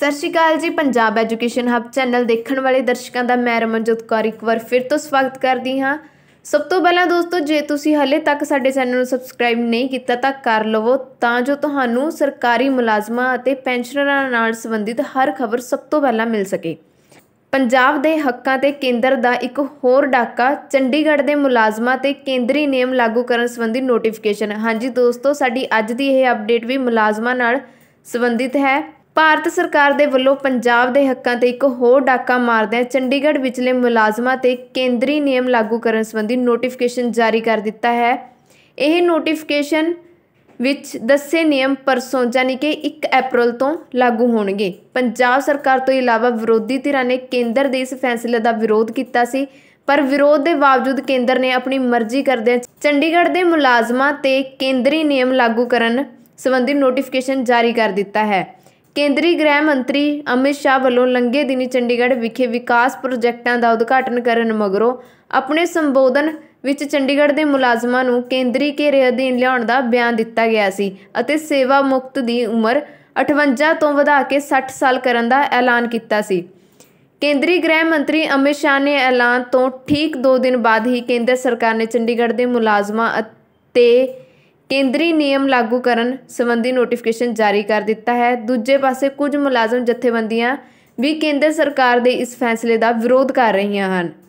ਸਤਿ ਸ਼੍ਰੀ ਅਕਾਲ ਜੀ Punjab education hub channel ਦੇਖਣ ਵਾਲੇ ਦਰਸ਼ਕਾਂ ਦਾ ਮੈਂ ਰਮਨਜੋਤ ਕੌਰ ਇੱਕ ਵਾਰ ਫਿਰ ਤੋਂ ਸਵਾਗਤ ਕਰਦੀ ਹਾਂ ਸਭ ਤੋਂ ਪਹਿਲਾਂ ਦੋਸਤੋ ਜੇ ਤੁਸੀਂ ਹਲੇ ਤੱਕ ਸਾਡੇ ਚੈਨਲ ਨੂੰ ਸਬਸਕ੍ਰਾਈਬ ਨਹੀਂ ਕੀਤਾ ਤਾਂ ਕਰ ਲਵੋ ਤਾਂ ਜੋ ਤੁਹਾਨੂੰ ਸਰਕਾਰੀ ਮੁਲਾਜ਼ਮਾਂ ਅਤੇ ਪੈਨਸ਼ਨਰਾਂ ਨਾਲ ਸੰਬੰਧਿਤ ਹਰ ਖਬਰ ਸਭ ਤੋਂ ਪਹਿਲਾਂ ਮਿਲ ਸਕੇ ਪੰਜਾਬ ਦੇ ਹੱਕਾਂ ਤੇ ਕੇਂਦਰ ਦਾ ਇੱਕ ਹੋਰ ਡਾਕਾ ਚੰਡੀਗੜ੍ਹ ਦੇ ਮੁਲਾਜ਼ਮਾਂ ਤੇ ਕੇਂਦਰੀ ਨਿਯਮ ਲਾਗੂ ਕਰਨ ਸੰਬੰਧੀ ਨੋਟੀਫਿਕੇਸ਼ਨ ਹਾਂਜੀ ਦੋਸਤੋ ਸਾਡੀ ਅੱਜ ਦੀ ਇਹ ਅਪਡੇਟ ਵੀ ਮੁਲਾਜ਼ਮਾਂ ਨਾਲ ਸੰਬੰਧਿਤ ਹੈ ਭਾਰਤ ਸਰਕਾਰ ਦੇ ਵੱਲੋਂ ਪੰਜਾਬ ਦੇ ਹੱਕਾਂ ਤੇ ਇੱਕ ਹੋਰ ਡਾਕਾ ਮਾਰਦਿਆਂ ਚੰਡੀਗੜ੍ਹ ਵਿਚਲੇ ਮੁਲਾਜ਼ਮਾਂ ਤੇ ਕੇਂਦਰੀ ਨਿਯਮ ਲਾਗੂ ਕਰਨ ਸੰਬੰਧੀ ਨੋਟੀਫਿਕੇਸ਼ਨ ਜਾਰੀ ਕਰ ਦਿੱਤਾ ਹੈ ਇਹ ਨੋਟੀਫਿਕੇਸ਼ਨ ਵਿੱਚ ਦੱਸੇ ਨਿਯਮ ਪਰਸੋਂ ਯਾਨੀ ਕਿ 1 ਅਪ੍ਰੈਲ ਤੋਂ ਲਾਗੂ ਹੋਣਗੇ ਪੰਜਾਬ ਸਰਕਾਰ ਤੋਂ ਇਲਾਵਾ ਵਿਰੋਧੀ ਧਿਰਾਂ ਨੇ ਕੇਂਦਰ ਦੇ ਇਸ ਫੈਸਲੇ ਦਾ ਵਿਰੋਧ ਕੀਤਾ ਸੀ ਪਰ ਵਿਰੋਧ ਦੇ ਬਾਵਜੂਦ ਕੇਂਦਰ ਨੇ ਆਪਣੀ ਮਰਜ਼ੀ ਕਰਦੇ ਚੰਡੀਗੜ੍ਹ ਦੇ ਮੁਲਾਜ਼ਮਾਂ ਤੇ ਕੇਂਦਰੀ ਨਿਯਮ ਲਾਗੂ ਕਰਨ ਸੰਬੰਧੀ ਨੋਟੀਫਿਕੇਸ਼ਨ ਜਾਰੀ ਕਰ ਦਿੱਤਾ ਹੈ ਕੇਂਦਰੀ ਗ੍ਰਹਿ ਮੰਤਰੀ ਅਮਿਤ ਸ਼ਾਹ ਵੱਲੋਂ ਲੰਘੇ ਦਿਨੀ ਚੰਡੀਗੜ੍ਹ ਵਿਖੇ ਵਿਕਾਸ ਪ੍ਰੋਜੈਕਟਾਂ ਦਾ ਉਦਘਾਟਨ ਕਰਨ ਮਗਰੋਂ ਆਪਣੇ ਸੰਬੋਧਨ ਵਿੱਚ ਚੰਡੀਗੜ੍ਹ ਦੇ ਮੁਲਾਜ਼ਮਾਂ ਨੂੰ ਕੇਂਦਰੀ ਘੇਰੇ ਅਧੀਨ ਲਿਆਉਣ ਦਾ ਬਿਆਨ ਦਿੱਤਾ ਗਿਆ ਸੀ ਅਤੇ ਸੇਵਾ ਮੁਕਤ ਦੀ ਉਮਰ 58 ਤੋਂ ਵਧਾ ਕੇ 60 ਸਾਲ ਕਰਨ ਦਾ ਐਲਾਨ ਕੀਤਾ ਸੀ ਕੇਂਦਰੀ ਗ੍ਰਹਿ ਮੰਤਰੀ ਅਮਿਤ ਸ਼ਾਹ ਨੇ ਐਲਾਨ ਤੋਂ ਠੀਕ 2 ਦਿਨ ਬਾਅਦ ਹੀ ਕੇਂਦਰ ਸਰਕਾਰ ਨੇ ਚੰਡੀਗੜ੍ਹ ਦੇ ਮੁਲਾਜ਼ਮਾਂ ਅਤੇ ਕੇਂਦਰੀ ਨਿਯਮ ਲਾਗੂ ਕਰਨ ਸੰਬੰਧੀ ਨੋਟੀਫਿਕੇਸ਼ਨ ਜਾਰੀ ਕਰ ਦਿੱਤਾ ਹੈ ਦੂਜੇ ਪਾਸੇ ਕੁਝ ਮੁਲਾਜ਼ਮ ਜਥੇਬੰਦੀਆਂ ਵੀ ਕੇਂਦਰ ਸਰਕਾਰ ਦੇ ਇਸ ਫੈਸਲੇ ਦਾ ਵਿਰੋਧ ਕਰ ਰਹੀਆਂ ਹਨ